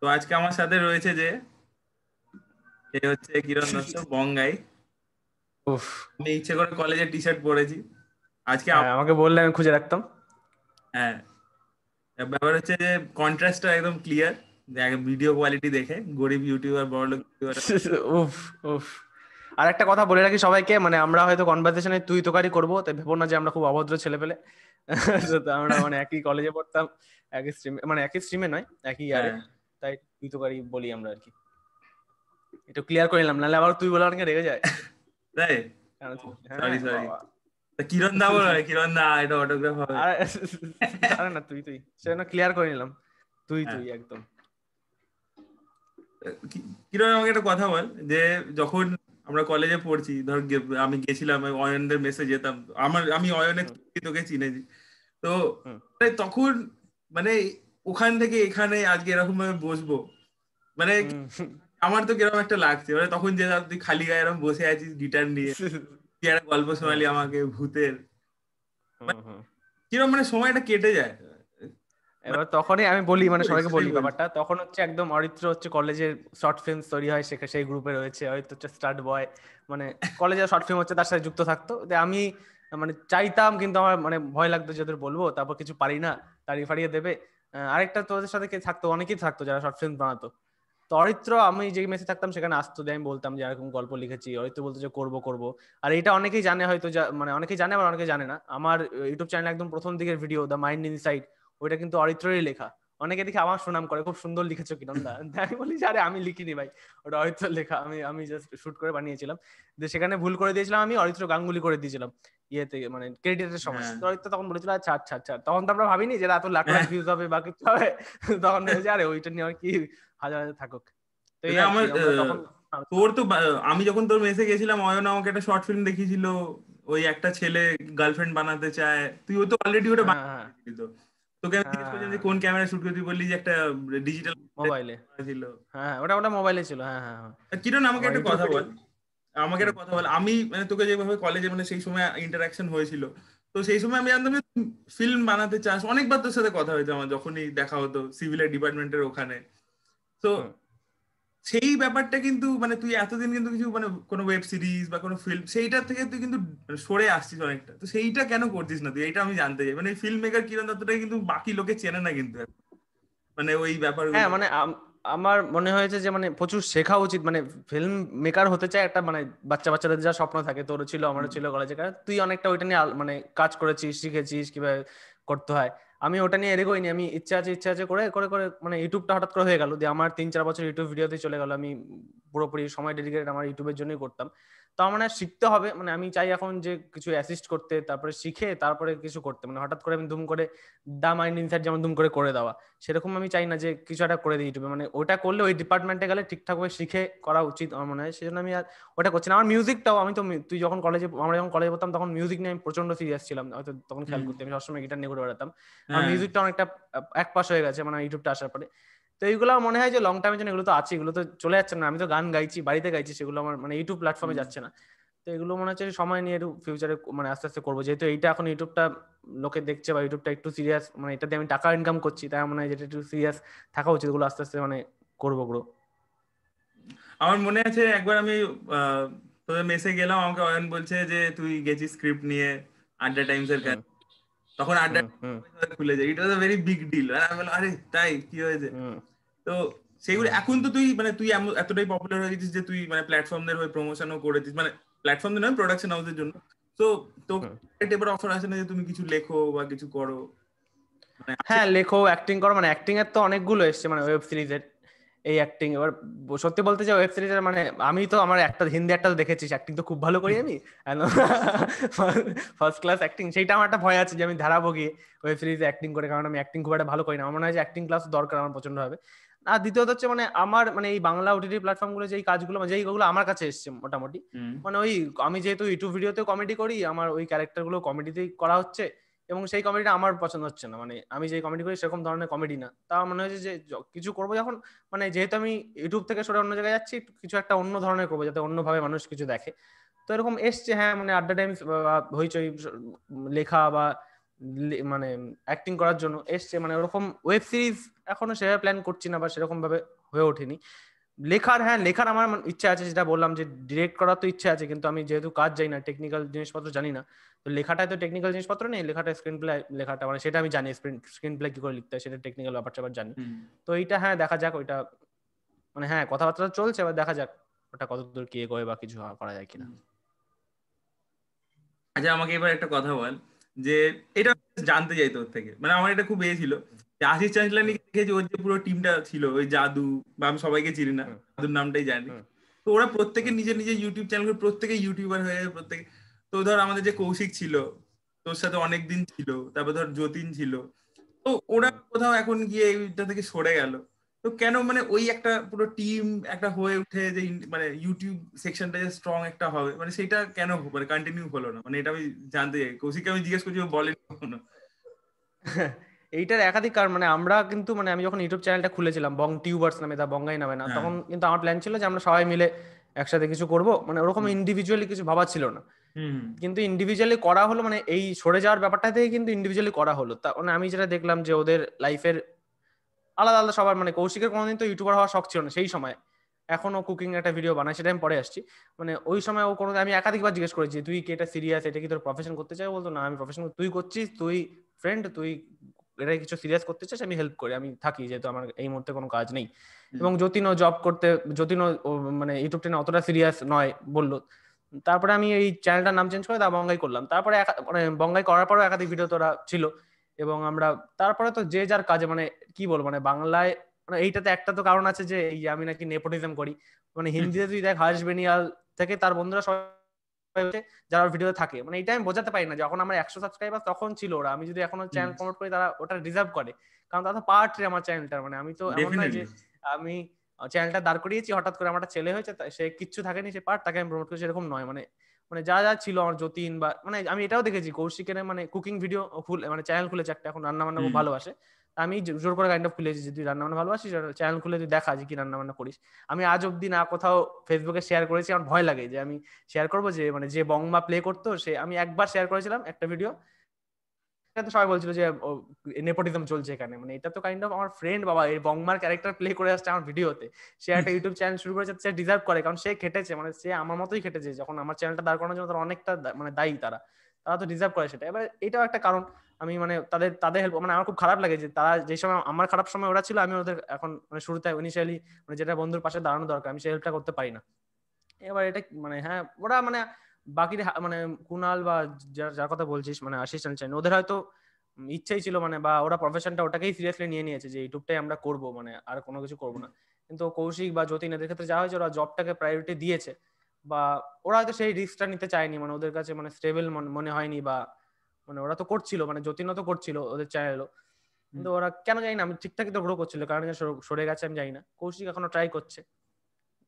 তো আজকে আমার সাথে রয়েছে যে এ হচ্ছে কিরণ দত্ত বঙ্গাই আমি ইচ্ছে করে কলেজে টি শার্ট পরেছি আজকে হ্যাঁ, আমাকে বললে আমি খুঁজে রাখতাম হ্যাঁ ব্যাপার হচ্ছে যে কন্ট্রাস্টটা একদম ক্লিয়ার ভিডিও কোয়ালিটি দেখে গরিব ইউটিউবার বড় লোক উফ উফ আর একটা কথা বলে রাখি সবাইকে মানে আমরা হয়তো কনভারসেশনে তুই তোকারি করবো তাই ভেবো না যে আমরা খুব অভদ্র ছেলে পেলে আমরা মানে একই কলেজে পড়তাম একই স্ট্রিমে মানে একই স্ট্রিমে নয় একই ইয়ারে হ্যাঁ। তাই পারি বলি আমরা আর কি এটা ক্লিয়ার করে নিলাম নাহলে আবার তুই বলে অনেকে রেগে যায় তাই সরি সরি হ্যাঁ, কিরণ দা বলো কিরণ দা এটা অটোগ্রাফ হবে না তুই তুই সেজন্য ক্লিয়ার করে নিলাম তুই হ্যাঁ। তুই একদম কিরণ আমাকে একটা কথা বল যে যখন আমরা কলেজে পড়ছি ধর আমি গেছিলাম অয়নদের মেসে যেতাম আমার আমি অয়নের তোকে চিনেছি তো তখন মানে ওখান থেকে এখানে আজকে এরকম ভাবে বসবো মানে আমার তো কিরকম একটা লাগছে মানে তখন যে তুই খালি গায়ে এরকম বসে আছিস গিটার নিয়ে তুই একটা গল্প শোনালি আমাকে ভূতের মানে কিরকম মানে সময়টা কেটে যায় এবার তখনই আমি বলি মানে সবাইকে বলি ব্যাপারটা তখন হচ্ছে একদম অরিত্র হচ্ছে কলেজের শর্ট ফিল্ম তৈরি হয় সেখানে সেই গ্রুপে রয়েছে অরিত্র হচ্ছে স্টার্ট বয় মানে কলেজে শর্ট ফিল্ম হচ্ছে তার সাথে যুক্ত থাকতো আমি মানে চাইতাম কিন্তু আমার মানে ভয় লাগতো যে ওদের বলবো তারপর কিছু পারি না তাড়ি ফাড়িয়ে দেবে আরেকটা তোদের সাথে কে থাকতো অনেকেই থাকতো যারা শর্ট ফিল্ম বানাতো অরিত্র আমি যে মেসে থাকতাম সেখানে আসতো আমি বলতাম যে এরকম গল্প লিখেছি অরিত্র বলতো যে করবো করবো আর এটা অনেকেই জানে হয়তো মানে অনেকেই জানে আবার অনেকে জানে না আমার ইউটিউব চ্যানেল একদম প্রথম দিকের ভিডিও দ্য মাইন্ড ইনসাইড ওইটা কিন্তু অরিত্রই লেখা অনেকে দেখে আমার সুনাম করে খুব সুন্দর লিখেছো কিরণদা আমি বলি যে আরে আমি লিখিনি ভাই ওটা অরিত্র লেখা আমি আমি জাস্ট শুট করে বানিয়েছিলাম যে সেখানে ভুল করে দিয়েছিলাম আমি অরিত্র গাঙ্গুলি করে দিয়েছিলাম ইয়েতে মানে ক্রেডিটের সময় হ্যাঁ। অরিত্র তখন বলেছিল আচ্ছা আচ্ছা আচ্ছা তখন তো আমরা ভাবিনি যে এত লাখ লাখ ভিউজ হবে বা কিছু হবে তখন বলেছে আরে ওইটা নিয়ে আর কি হাজার হাজার থাকুক তো আমার হ্যাঁ। তোর তো আমি যখন তোর মেসে গেছিলাম অয়ন আমাকে একটা শর্ট ফিল্ম দেখিয়েছিল ওই একটা ছেলে গার্লফ্রেন্ড বানাতে চায় তুই ও তো অলরেডি ওটা হ্যাঁ, বানিয়ে তোকে আমি জিজ্ঞেস করছিলাম যে হ্যাঁ। কোন ক্যামেরা শুট করতে বললি যে একটা ডিজিটাল মোবাইলে ছিল হ্যাঁ ওটা ওটা মোবাইলে ছিল হ্যাঁ হ্যাঁ, হ্যাঁ। কিরণ আমাকে একটা কথা বল আমাকে একটা কথা বল আমি মানে তোকে যেভাবে কলেজে মানে সেই সময় ইন্টারাকশন হয়েছিল তো সেই সময় আমি জানতাম ফিল্ম বানাতে চাস অনেকবার তোর সাথে কথা হয়েছে আমার যখনই দেখা হতো সিভিলের ডিপার্টমেন্টের ওখানে তো সেই ব্যাপারটা কিন্তু মানে তুই এতদিন কিন্তু কিছু মানে কোনো ওয়েব সিরিজ বা কোনো ফিল্ম সেইটার থেকে তুই কিন্তু মানে সরে আসছিস অনেকটা তো সেইটা কেন করছিস না তুই এটা আমি জানতে চাই মানে ফিল্ম মেকার কিরণ দত্তটা কিন্তু বাকি লোকে চেনে না কিন্তু মানে ওই ব্যাপার হ্যাঁ মানে আমার মনে হয়েছে যে মানে প্রচুর শেখা উচিত মানে ফিল্ম মেকার হতে চায় একটা মানে বাচ্চা বাচ্চাদের যা স্বপ্ন থাকে তোর ছিল আমারও ছিল কলেজে তুই অনেকটা ওইটা নিয়ে মানে কাজ করেছিস শিখেছিস কিভাবে করতে হয় আমি ওটা নিয়ে এগোইনি আমি ইচ্ছা আছে ইচ্ছা আছে করে করে করে মানে ইউটিউবটা হঠাৎ করে হয়ে গেল দিয়ে আমার তিন চার বছর ইউটিউব ভিডিওতে চলে গেল আমি পুরোপুরি সময় ডেডিকেটেড আমার ইউটিউবের জন্যই করতাম তো আমার মানে শিখতে হবে মানে আমি চাই এখন যে কিছু অ্যাসিস্ট করতে তারপরে শিখে তারপরে কিছু করতে মানে হঠাৎ করে আমি ধুম করে দা মাইন্ড ইনসাইড যেমন ধুম করে করে দেওয়া সেরকম আমি চাই না যে কিছু একটা করে দিই ইউটিউবে মানে ওটা করলে ওই ডিপার্টমেন্টে গেলে ঠিকঠাকভাবে শিখে করা উচিত আমার মনে হয় সেজন্য আমি আর ওটা করছি না আমার মিউজিকটাও আমি তো তুই যখন কলেজে আমরা যখন কলেজে পড়তাম তখন মিউজিক নিয়ে আমি প্রচন্ড সিরিয়াস ছিলাম হয়তো তখন খেয়াল করতে আমি সবসময় গিটার নিয়ে ঘুরে বেড়াতাম আমার মিউজিকটা হ্যাঁ। অনেকটা এক পাশ হয়ে গেছে মানে ইউটিউবটা আসার পরে তো এইগুলো মনে হয় যে লং টাইমের জন্য এগুলো তো আছে এগুলো তো চলে যাচ্ছে না আমি তো গান গাইছি বাড়িতে গাইছি সেগুলো আমার মানে ইউটিউব প্ল্যাটফর্মে যাচ্ছে না তো এগুলো মনে হচ্ছে সময় নিয়ে একটু ফিউচারে মানে আস্তে আস্তে করবো যেহেতু এইটা এখন ইউটিউবটা লোকে দেখছে বা ইউটিউবটা একটু সিরিয়াস মানে এটাতে আমি টাকা ইনকাম করছি তাই মনে হয় যেটা একটু সিরিয়াস থাকা উচিত এগুলো আস্তে আস্তে মানে করবো গ্রো আমার মনে আছে একবার আমি তোদের মেসে গেলাম আমাকে অয়ন বলছে যে তুই গেছিস স্ক্রিপ্ট নিয়ে আড্ডা টাইমস এর কাছে তখন আড্ডা খুলে যায় it was a very big deal আর আমি বললাম আরে তাই কি হয়েছে তো সেইগুলো এখন তো তুই মানে তুই এতটাই পপুলার হয়ে গেছিস যে তুই মানে প্ল্যাটফর্মদের হয়ে প্রমোশনও করেছিস মানে প্ল্যাটফর্ম নয় প্রোডাকশন হাউসের জন্য তো তো এবার অফার আসে না যে তুমি কিছু লেখো বা কিছু করো মানে হ্যাঁ লেখো অ্যাক্টিং করো মানে অ্যাক্টিং এর তো অনেকগুলো এসছে মানে ওয়েব সিরিজের এই অ্যাক্টিং এবার সত্যি বলতে যে ওয়েব সিরিজের মানে আমি তো আমার একটা হিন্দি একটা দেখেছি অ্যাক্টিং তো খুব ভালো করি আমি ফার্স্ট ক্লাস অ্যাক্টিং সেইটা আমার একটা ভয় আছে যে আমি ধারাবো গিয়ে ওয়েব সিরিজে অ্যাক্টিং করে কারণ আমি অ্যাক্টিং খুব একটা ভালো করি না আমার মনে হয় যে অ্যাক্টিং ক্লাস দরকার আমার প্রচন্ড হবে আর দ্বিতীয়ত হচ্ছে মানে আমার মানে এই বাংলা ওটিটি প্ল্যাটফর্ম গুলো যেই কাজগুলো মানে যেইগুলো আমার কাছে এসছে মোটামুটি মানে ওই আমি যেহেতু ইউটিউব ভিডিওতে কমেডি করি আমার ওই ক্যারেক্টার গুলো কমেডিতেই করা হচ্ছে এবং সেই কমেডিটা আমার পছন্দ হচ্ছে না মানে আমি যে কমেডি করি সেরকম ধরনের কমেডি না তা মনে হয়েছে যে কিছু করবো যখন মানে যেহেতু আমি ইউটিউব থেকে সরে অন্য জায়গায় যাচ্ছি কিছু একটা অন্য ধরনের করবো যাতে অন্যভাবে মানুষ কিছু দেখে তো এরকম এসছে হ্যাঁ মানে আড্ডা টাইম হইচই লেখা বা মানে অ্যাক্টিং করার জন্য এসছে মানে ওরকম ওয়েব সিরিজ এখনো সেভাবে প্ল্যান করছি না বা সেরকম ভাবে হয়ে ওঠেনি লেখার হ্যাঁ লেখার আমার ইচ্ছা আছে যেটা বললাম যে ডিরেক্ট করার তো ইচ্ছা আছে কিন্তু আমি যেহেতু কাজ যাই না টেকনিক্যাল জিনিসপত্র জানি না তো লেখাটায় তো টেকনিক্যাল জিনিসপত্র নেই লেখাটা স্ক্রিন প্লে লেখাটা মানে সেটা আমি জানি স্ক্রিন প্লে কি করে লিখতে হয় সেটা টেকনিক্যাল ব্যাপার স্যাপার জানি তো এইটা হ্যাঁ দেখা যাক ওইটা মানে হ্যাঁ কথাবার্তা চলছে এবার দেখা যাক ওটা কতদূর কে করে বা কিছু করা যায় কিনা আচ্ছা আমাকে এবার একটা কথা বল যে এটা জানতে চাই তোর থেকে মানে আমার এটা খুব এ ছিল আশিস চাঞ্চলানি দেখেছি ওর যে পুরো টিমটা ছিল ওই জাদু বা আমি সবাইকে চিনি না জাদুর নামটাই জানি তো ওরা প্রত্যেকে নিজের নিজের ইউটিউব চ্যানেল করে প্রত্যেকে ইউটিউবার হয়ে প্রত্যেকে তো ধর আমাদের যে কৌশিক ছিল তোর সাথে অনেকদিন ছিল তারপর ধর যতীন ছিল তো ওরা কোথাও এখন গিয়ে এইটা থেকে সরে গেল তো কেন মানে ওই একটা পুরো টিম একটা হয়ে উঠে যে মানে ইউটিউব সেকশনটা যে স্ট্রং একটা হবে মানে সেটা কেন মানে কন্টিনিউ হলো না মানে এটা আমি জানতে চাই কৌশিককে আমি জিজ্ঞেস করছি বলেন কখনো এইটার একাধিক কারণ মানে আমরা কিন্তু মানে আমি যখন ইউটিউব চ্যানেলটা খুলেছিলাম বং টিউবার্স নামে তা বঙ্গাই নামে না হ্যাঁ। তখন কিন্তু আমার প্ল্যান ছিল যে আমরা সবাই মিলে একসাথে কিছু করব মানে ওরকম ইন্ডিভিজুয়ালি কিছু ভাবা ছিল না কিন্তু ইন্ডিভিজুয়ালি করা হলো মানে এই সরে যাওয়ার ব্যাপারটা থেকে কিন্তু ইন্ডিভিজুয়ালি করা হলো তা মানে আমি যেটা দেখলাম যে ওদের লাইফের আলাদা আলাদা সবার মানে কৌশিকের কোনোদিন তো ইউটিউবার হওয়ার শখ ছিল না সেই সময় এখনো কুকিং একটা ভিডিও বানায় সেটা আমি পরে আসছি মানে ওই সময় ও কোনো আমি একাধিকবার জিজ্ঞেস করেছি তুই কি এটা সিরিয়াস এটা কি তোর প্রফেশন করতে চাই বলতো না আমি প্রফেশন তুই করছিস তুই ফ্রেন্ড তুই এটা কিছু সিরিয়াস করতে চাস আমি হেল্প করি আমি থাকি যেহেতু আমার এই মুহূর্তে কোনো কাজ নেই এবং যতীন জব করতে যতীন মানে ইউটিউব টেনে অতটা সিরিয়াস নয় বললো তারপরে আমি এই চ্যানেলটার নাম চেঞ্জ করে দা বঙ্গাই করলাম তারপরে মানে বঙ্গাই করার পরেও একাধিক ভিডিও তোরা ছিল এবং আমরা তারপরে তো যে যার কাজে মানে কি বলবো মানে বাংলায় মানে এইটাতে একটা তো কারণ আছে যে আমি নাকি নেপোটিজম করি মানে হিন্দিতে তুই দেখ হাসবেনিয়াল থেকে তার বন্ধুরা সবাই যারা ভিডিওতে থাকে মানে এটা আমি বোঝাতে পারি না যখন আমার একশো সাবস্ক্রাইবার তখন ছিল ওরা আমি যদি এখনো চ্যানেল প্রমোট করি তারা ওটা রিজার্ভ করে কারণ তারা পার্ট আমার চ্যানেলটার মানে আমি তো এমন না যে আমি চ্যানেলটা দাঁড় করিয়েছি হঠাৎ করে আমার ছেলে হয়েছে সে কিচ্ছু থাকেনি সে পার্ট তাকে আমি প্রমোট করি সেরকম নয় মানে মানে যা যা ছিল আমার যতীন বা মানে আমি এটাও দেখেছি কৌশিকের মানে কুকিং ভিডিও মানে চ্যানেল খুলেছে একটা এখন রান্না বান্না খুব ভালোবাসে আমি জোর করে কাইন্ড অফ খুলেছি যে রান্না বান্না ভালোবাসিস চ্যানেল খুলে তুই দেখা যে কি রান্নাবান্না করিস আমি আজ অব্দি না কোথাও ফেসবুকে শেয়ার করেছি আমার ভয় লাগে যে আমি শেয়ার করবো যে মানে যে বংমা প্লে করতো সে আমি একবার শেয়ার করেছিলাম একটা ভিডিও তো সবাই বলছিল যে নেপোটিজম চলছে এখানে মানে এটা তো কাইন্ড অফ আমার ফ্রেন্ড বাবা এই বংমার ক্যারেক্টার প্লে করে আসছে আমার ভিডিওতে সে একটা ইউটিউব চ্যানেল শুরু করেছে সে ডিজার্ভ করে কারণ সে খেটেছে মানে সে আমার মতোই খেটেছে যখন আমার চ্যানেলটা দাঁড় করানোর জন্য তারা অনেকটা মানে দায়ী তারা তারা তো ডিজার্ভ করে সেটা এবার এটাও একটা কারণ আমি মানে তাদের তাদের হেল্প মানে আমার খুব খারাপ লাগে যে তারা যে সময় আমার খারাপ সময় ওরা ছিল আমি ওদের এখন মানে শুরুতে ইনিশিয়ালি মানে যেটা বন্ধুর পাশে দাঁড়ানো দরকার আমি সেই হেল্পটা করতে পারি না এবার এটা মানে হ্যাঁ ওরা মানে বাকি মানে কুনাল বা যার যার কথা বলছিস মানে আশিস চান ওদের হয়তো ইচ্ছেই ছিল মানে বা ওরা প্রফেশনটা ওটাকেই সিরিয়াসলি নিয়ে নিয়েছে যে ইউটিউবটাই আমরা করব মানে আর কোনো কিছু করব না কিন্তু কৌশিক বা যতীন এদের ক্ষেত্রে যা হয়েছে ওরা জবটাকে প্রায়োরিটি দিয়েছে বা ওরা হয়তো সেই রিস্কটা নিতে চায়নি মানে ওদের কাছে মানে স্টেবল মনে হয়নি বা মানে ওরা তো করছিল মানে যতীন তো করছিল ওদের চ্যানেলও কিন্তু ওরা কেন জানি না আমি ঠিকঠাকই তো গ্রো করছিল কারণ সরে গেছে আমি জানি না কৌশিক এখনো ট্রাই করছে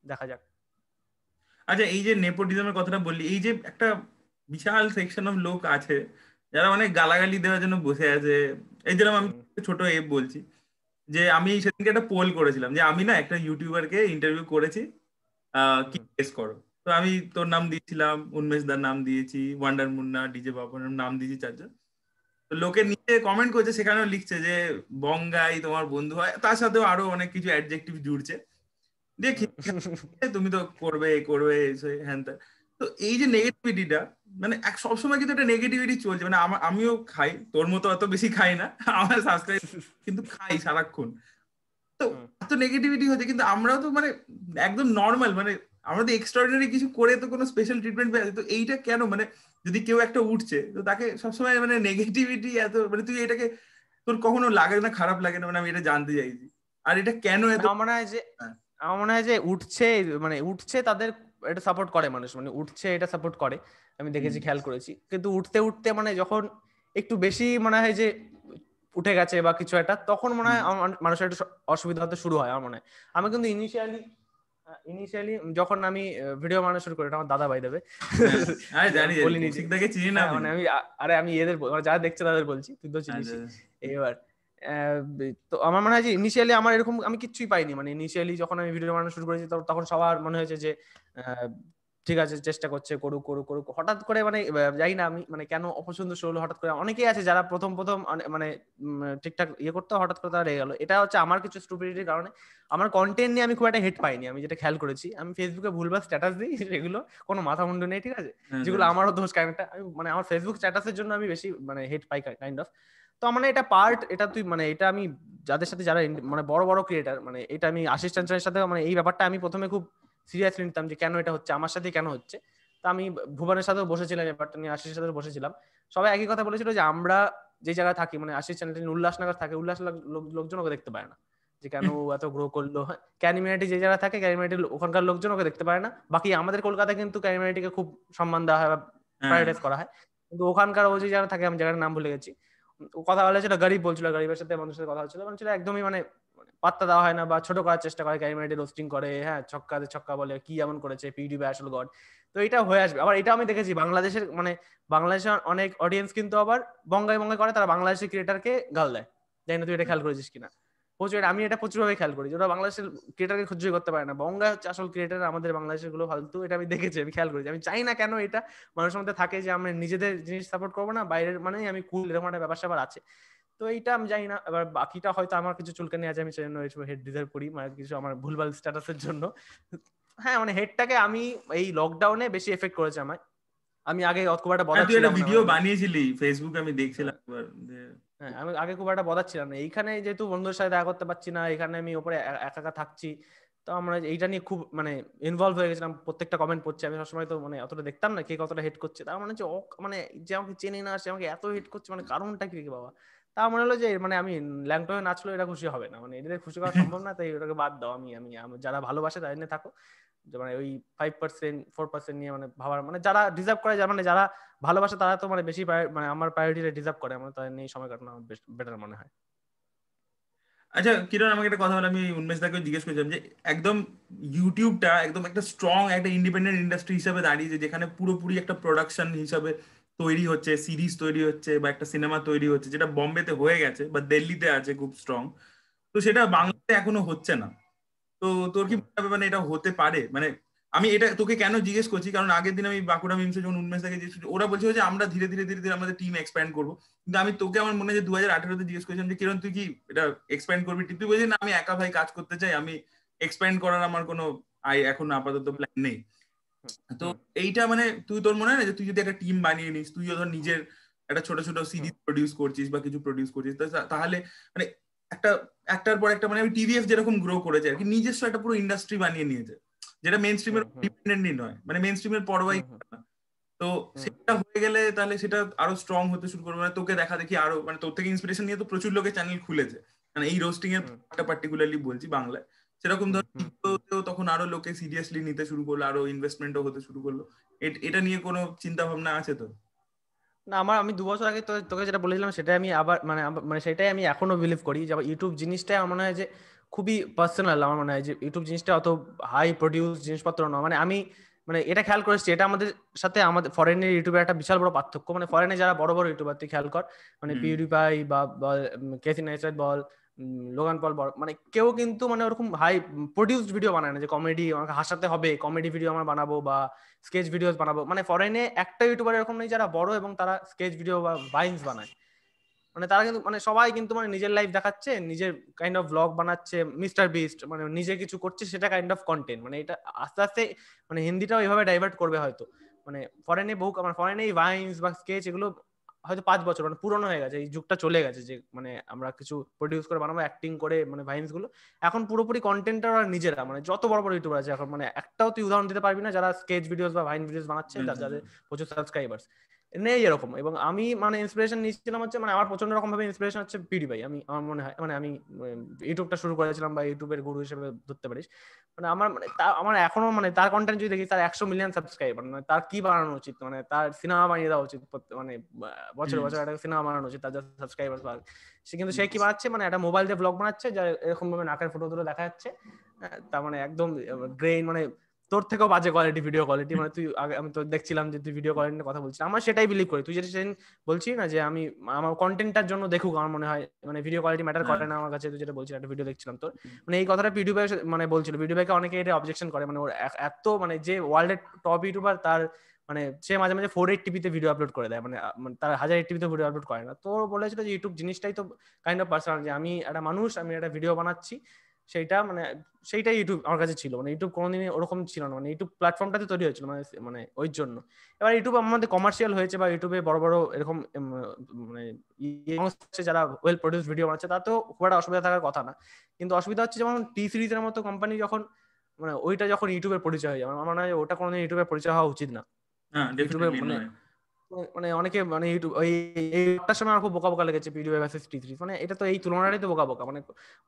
দেখা যাক আচ্ছা এই যে নেপোটিজমের কথাটা বললি এই যে একটা বিশাল সেকশন অফ লোক আছে যারা মানে গালাগালি দেওয়ার জন্য বসে আছে এই যেরকম আমি ছোট এপ বলছি যে আমি সেদিনকে একটা পোল করেছিলাম যে আমি না একটা ইউটিউবারকে ইন্টারভিউ করেছি কি করো তো আমি তোর নাম দিয়েছিলাম উন্মেষ দার নাম দিয়েছি ওয়ান্ডার মুন্না ডিজে বাবার নাম দিয়েছি চারজন তো লোকে নিচে কমেন্ট করছে সেখানেও লিখছে যে বঙ্গাই তোমার বন্ধু হয় তার সাথেও আরো অনেক কিছু অ্যাডজেক্টিভ জুড়ছে দেখি তুমি তো করবে করবে হ্যান ত্যান তো এই যে নেগেটিভিটিটা মানে এক সবসময় কিন্তু একটা নেগেটিভিটি চলছে মানে আমিও খাই তোর মতো অত বেশি খাই না আমার সাবস্ক্রাইব কিন্তু খাই সারাক্ষণ তো এত নেগেটিভিটি হচ্ছে কিন্তু আমরাও তো মানে একদম নর্মাল মানে আমাদের তো এক্সট্রাঅর্ডিনারি কিছু করে তো কোনো স্পেশাল ট্রিটমেন্ট পেয়ে তো এইটা কেন মানে যদি কেউ একটা উঠছে তো তাকে সবসময় মানে নেগেটিভিটি এত মানে তুই এটাকে তোর কখনো লাগে না খারাপ লাগে না মানে আমি এটা জানতে চাইছি আর এটা কেন এত মনে হয় যে হ্যাঁ। আমার মনে হয় যে উঠছে মানে উঠছে তাদের এটা সাপোর্ট করে মানুষ মানে উঠছে এটা সাপোর্ট করে আমি দেখেছি খেয়াল করেছি কিন্তু উঠতে উঠতে মানে যখন একটু বেশি মনে হয় যে উঠে গেছে বা কিছু একটা তখন মনে হয় মানুষের একটু অসুবিধা হতে শুরু হয় আমার মনে হয় আমি কিন্তু ইনিশিয়ালি ইনিশিয়ালি যখন আমি ভিডিও বানানো শুরু করি আমার দাদা ভাই দেবে আমি জানি বলিনি থেকে চিনি না হ্যাঁ, মানে আমি আরে আমি এদের মানে যারা দেখছে তাদের বলছি তুই তো চিনিস আচ্ছা, আচ্ছা। এবার তো আমার মনে হয় যে ইনিশিয়ালি আমার এরকম আমি কিচ্ছুই পাইনি মানে ইনিশিয়ালি যখন আমি ভিডিও বানানো শুরু করেছি তখন সবার মনে হয়েছে যে ঠিক আছে চেষ্টা করছে করুক করুক করুক হঠাৎ করে মানে যাই না আমি মানে কেন অপছন্দ শুরু হলো হঠাৎ করে অনেকেই আছে যারা প্রথম প্রথম মানে, মানে ঠিকঠাক ইয়ে করতে হঠাৎ করে তারা রেগে গেলো এটা হচ্ছে আমার কিছু স্টুপিডিটির কারণে আমার কন্টেন্ট নিয়ে আমি খুব একটা হিট পাইনি আমি যেটা খেয়াল করেছি আমি ফেসবুকে ভুলবার স্ট্যাটাস দিই সেগুলো কোনো মাথা মুন্ডু নেই ঠিক আছে হ্যাঁ, যেগুলো হ্যাঁ। আমারও দোষ আমি মানে আমার ফেসবুক স্ট্যাটাসের জন্য আমি বেশি মানে হিট পাই কাইন্ড অফ তো মানে এটা পার্ট এটা তুই মানে এটা আমি যাদের সাথে যারা মানে বড় বড় ক্রিয়েটার মানে এটা আমি আশিস চঞ্চলের সাথে মানে এই ব্যাপারটা আমি প্রথমে খুব সিরিয়াসলি নিতাম যে কেন এটা হচ্ছে আমার সাথে কেন হচ্ছে তো আমি ভুবনের সাথেও বসেছিলাম ব্যাপারটা নিয়ে আশিসের সাথে বসেছিলাম সবাই একই কথা বলেছিল যে আমরা যে জায়গায় থাকি মানে আশিস চ্যানেলটি উল্লাসনগর থাকে উল্লাস লোকজন ওকে দেখতে পায় না যে কেন এত গ্রো করলো হ্যাঁ। ক্যানিমিনাটি যে জায়গায় থাকে ক্যানিমিনাটি ওখানকার লোকজন ওকে দেখতে পায় না বাকি আমাদের কলকাতা কিন্তু ক্যানিমিনাটিকে খুব সম্মান দেওয়া হয় প্রায়োরিটাইজ হ্যাঁ। করা হয় কিন্তু ওখানকার ও যে জায়গায় থাকে আমি জায়গার নাম ভুলে গেছি কথা বলেছিল গরিব বলছিল গরিবের সাথে মানুষের সাথে কথা হচ্ছিল মানে ছিল একদমই মানে পাত্তা দেওয়া হয় না বা ছোট করার চেষ্টা করে ক্যারি রোস্টিং করে হ্যাঁ ছক্কা ছক্কা বলে কি এমন করেছে পিডি আসল গড তো এটা হয়ে আসবে আবার এটা আমি দেখেছি বাংলাদেশের মানে বাংলাদেশের অনেক অডিয়েন্স কিন্তু আবার বঙ্গায় বঙ্গায় করে তারা বাংলাদেশের ক্রিয়েটারকে গাল দেয় তাই না তুই এটা খেয়াল করেছিস কিনা প্রচুর আমি এটা প্রচুরভাবে খেয়াল করি যেটা বাংলাদেশের ক্রিয়েটারকে খুঁজে করতে পারে না বঙ্গা হচ্ছে আসল ক্রিয়েটার আমাদের বাংলাদেশের গুলো ফালতু এটা আমি দেখেছি আমি খেয়াল করেছি আমি চাই না কেন এটা মানুষের মধ্যে থাকে যে আমরা নিজেদের জিনিস সাপোর্ট করবো না বাইরের মানে আমি কুল এরকম একটা ব্যাপার স্যাপার আছে তো এইটা আমি জানি না এবার বাকিটা হয়তো আমার কিছু চুলকানি আছে আমি সেজন্য এইসব হেড ডিজার করি মানে কিছু আমার ভুলভাল স্ট্যাটাসের জন্য হ্যাঁ মানে হেডটাকে আমি এই লকডাউনে বেশি এফেক্ট করেছে আমার আমি আগে খুব একটা বদা ছিলাম ভিডিও বানিয়েছিলি ফেসবুক আমি দেখছিলাম একবার হ্যাঁ আমি আগে খুব একটা বদা ছিলাম না এইখানে যেহেতু বন্ধুদের সাথে দেখা করতে পারছি না এখানে আমি ওপরে একা থাকছি তো আমরা এইটা নিয়ে খুব মানে ইনভলভ হয়ে গেছিলাম প্রত্যেকটা কমেন্ট পড়ছে আমি সবসময় তো মানে অতটা দেখতাম না কে কতটা হেট করছে তার মানে হচ্ছে মানে যে আমাকে চেনে না সে আমাকে এত হেট করছে মানে কারণটা কি বাবা তা মনে হলো যে মানে আমি ল্যাংটয়ে নাচলো এটা খুশি হবে না মানে এদের খুশি করা সম্ভব না তাই ওটাকে বাদ দাও আমি আমি যারা ভালোবাসে তাদের নিয়ে থাকো মানে ওই ফাইভ পার্সেন্ট ফোর পার্সেন্ট নিয়ে মানে ভাবার মানে যারা ডিজার্ভ করে মানে যারা ভালোবাসে তারা তো মানে বেশি মানে আমার প্রায়োরিটিটা ডিজার্ভ করে মানে তাদের নিয়ে সময় কাটানো বেটার মনে হয় আচ্ছা কিরণ আমাকে একটা কথা বলে আমি উন্মেষ দাকে জিজ্ঞেস করেছিলাম যে একদম ইউটিউবটা একদম একটা স্ট্রং একটা ইন্ডিপেন্ডেন্ট ইন্ডাস্ট্রি হিসাবে দাঁড়িয়ে যেখানে পুরোপুরি একটা প্রোডাকশন হিসাবে তৈরি হচ্ছে সিরিজ তৈরি হচ্ছে বা একটা সিনেমা তৈরি হচ্ছে যেটা বম্বেতে হয়ে গেছে বা দিল্লিতে আছে খুব স্ট্রং তো সেটা বাংলাতে এখনো হচ্ছে না তো তোর কি মানে এটা হতে পারে মানে আমি এটা তোকে কেন জিজ্ঞেস করছি কারণ আগের দিন আমি বাঁকুড়া মিমসে যখন উন্মেষ থেকে জিজ্ঞেস ওরা বলছে যে আমরা ধীরে ধীরে ধীরে ধীরে আমাদের টিম এক্সপ্যান্ড করবো কিন্তু আমি তোকে আমার মনে হয় যে দু হাজার আঠেরোতে জিজ্ঞেস করছিলাম যে কিরণ তুই কি এটা এক্সপ্যান্ড করবি তুই বলছিস না আমি একা ভাই কাজ করতে চাই আমি এক্সপ্যান্ড করার আমার কোনো আই এখন আপাতত প্ল্যান নেই তো এইটা মানে তুই তোর মনে হয় যে তুই যদি একটা টিম বানিয়ে নিস তুইও ধর নিজের একটা ছোট ছোট সিরিজ প্রডিউস করছিস বা কিছু প্রডিউস করছিস তাহলে মানে একটা একটার পর একটা মানে টিভিএফ যেরকম গ্রো করেছে আর কি নিজস্ব একটা পুরো ইন্ডাস্ট্রি বানিয়ে নিয়েছে যেটা মেন স্ট্রিমের ডিপেন্ডেন্টই নয় মানে মেন স্ট্রিমের পরবাই তো সেটা হয়ে গেলে তাহলে সেটা আরো স্ট্রং হতে শুরু করবে মানে তোকে দেখা দেখি আরো মানে তোর থেকে ইন্সপিরেশন নিয়ে তো প্রচুর লোকে চ্যানেল খুলেছে মানে এই রোস্টিং এর পার্টিকুলারলি বলছি বাংলায় সেরকম ধরো তখন আরো লোকে সিরিয়াসলি নিতে শুরু করলো আরো ইনভেস্টমেন্টও হতে শুরু করলো এটা নিয়ে কোনো চিন্তা ভাবনা আছে তো না আমার আমি দু বছর আগে তোকে যেটা বলেছিলাম সেটাই আমি আবার মানে মানে সেটাই আমি এখনো বিলিভ করি যে ইউটিউব জিনিসটাই আমার মনে হয় যে খুবই পার্সোনাল আমার মনে হয় যে ইউটিউব জিনিসটা অত হাই প্রডিউস জিনিসপত্র নয় মানে আমি মানে এটা খেয়াল করেছি এটা আমাদের সাথে আমাদের ফরেনের ইউটিউবের একটা বিশাল বড় পার্থক্য মানে ফরেনে যারা বড় বড় ইউটিউবার তুই খেয়াল কর মানে পিউরিফাই বা কেসি নাইসাইড বল লোগান পল মানে কেউ কিন্তু মানে ওরকম হাই প্রডিউসড ভিডিও বানায় না যে কমেডি আমাকে হাসাতে হবে কমেডি ভিডিও আমার বানাবো বা স্কেচ ভিডিওস বানাবো মানে ফরেনে একটা ইউটিউবার এরকম নেই যারা বড় এবং তারা স্কেচ ভিডিও বা বাইন্স বানায় মানে তারা কিন্তু মানে সবাই কিন্তু মানে নিজের লাইফ দেখাচ্ছে নিজের কাইন্ড অফ ব্লগ বানাচ্ছে মিস্টার বিস্ট মানে নিজে কিছু করছে সেটা কাইন্ড অফ কন্টেন্ট মানে এটা আস্তে আস্তে মানে হিন্দিটাও এভাবে ডাইভার্ট করবে হয়তো মানে ফরেনে বহু মানে ফরেনে এই ভাইন্স বা স্কেচ এগুলো হয়তো পাঁচ বছর মানে পুরনো হয়ে গেছে এই যুগটা চলে গেছে যে মানে আমরা কিছু প্রডিউস করে বানাবো অ্যাক্টিং করে মানে ভাইন্স গুলো এখন পুরোপুরি কন্টেন্ট ওরা নিজেরা মানে যত বড় বড় ইউটিউবার আছে এখন মানে একটাও তুই উদাহরণ দিতে পারবি না যারা স্কেচ ভিডিওস বা ভাইন ভিডিওস বানাচ্ছে যাদের প্রচুর সাবস্ক্রাইবার্স নেই এরকম এবং আমি মানে ইন্সপিরেশন নিচ্ছিলাম হচ্ছে মানে আমার প্রচন্ড রকম ভাবে ইন্সপিরেশন হচ্ছে পিডি ভাই আমি আমার মনে হয় মানে আমি ইউটিউবটা শুরু করেছিলাম বা ইউটিউবের গুরু হিসেবে ধরতে পারিস মানে আমার মানে আমার এখনো মানে তার কন্টেন্ট যদি দেখি তার একশো মিলিয়ন সাবস্ক্রাইবার মানে তার কি বানানো উচিত মানে তার সিনেমা বানিয়ে দেওয়া উচিত মানে বছর বছর একটা সিনেমা বানানো উচিত তার যা সাবস্ক্রাইবার বা সে কিন্তু সে কি বানাচ্ছে মানে একটা মোবাইল দিয়ে ব্লগ বানাচ্ছে যা এরকম ভাবে নাকের ফটো তুলে দেখা যাচ্ছে তার মানে একদম গ্রেইন মানে তোর থেকেও বাজে কোয়ালিটি ভিডিও কোয়ালিটি মানে তুই আমি তো দেখছিলাম যে তুই ভিডিও কোয়ালিটির কথা বলছিস আমার সেটাই বিলিভ করি তুই যেটা সেদিন বলছি না যে আমি আমার কন্টেন্টটার জন্য দেখুক আমার মনে হয় মানে ভিডিও কোয়ালিটি ম্যাটার করে না হ্যাঁ। আমার কাছে তুই যেটা বলছিস একটা ভিডিও দেখছিলাম তোর মানে এই কথাটা পিডিউ ভাই মানে বলছিল পিডিউ ভাইকে অনেকে এটা অবজেকশন করে মানে ওর এত মানে যে ওয়ার্ল্ডের টপ ইউটিউবার তার মানে সে মাঝে মাঝে ফোর এইট টিভিতে ভিডিও আপলোড করে দেয় মানে, মানে তার হাজার এইট টিভিতে ভিডিও আপলোড করে না তো বলেছিল যে ইউটিউব জিনিসটাই তো কাইন্ড অফ পার্সোনাল যে আমি একটা মানুষ আমি একটা ভিডিও বানাচ্ছি সেইটা মানে সেইটা ইউটিউব আমার কাছে ছিল মানে ইউটিউব কোনোদিনই ওরকম ছিল না মানে ইউটিউব প্ল্যাটফর্মটাতে তৈরি হয়েছিল মানে মানে ওই জন্য এবার ইউটিউব আমাদের কমার্শিয়াল হয়েছে বা ইউটিউবে বড় বড় এরকম মানে ইয়ে যারা ওয়েল প্রডিউস ভিডিও বানাচ্ছে তো খুব একটা অসুবিধা থাকার কথা না কিন্তু অসুবিধা হচ্ছে যেমন টি সিরিজের মতো কোম্পানি যখন মানে ওইটা যখন ইউটিউবের পরিচয় হয়ে যাবে মানে আমার মনে হয় ওটা কোনোদিন ইউটিউবের পরিচয় হওয়া উচিত না ইউটিউবের হ্যাঁ, মানে মানে অনেকে মানে ইউটিউব ওই এইটার সময় আমার খুব বোকা বোকা লেগেছে পিডিও ভার্সেস টি থ্রি মানে এটা তো এই তুলনাটাই তো বোকা বোকা মানে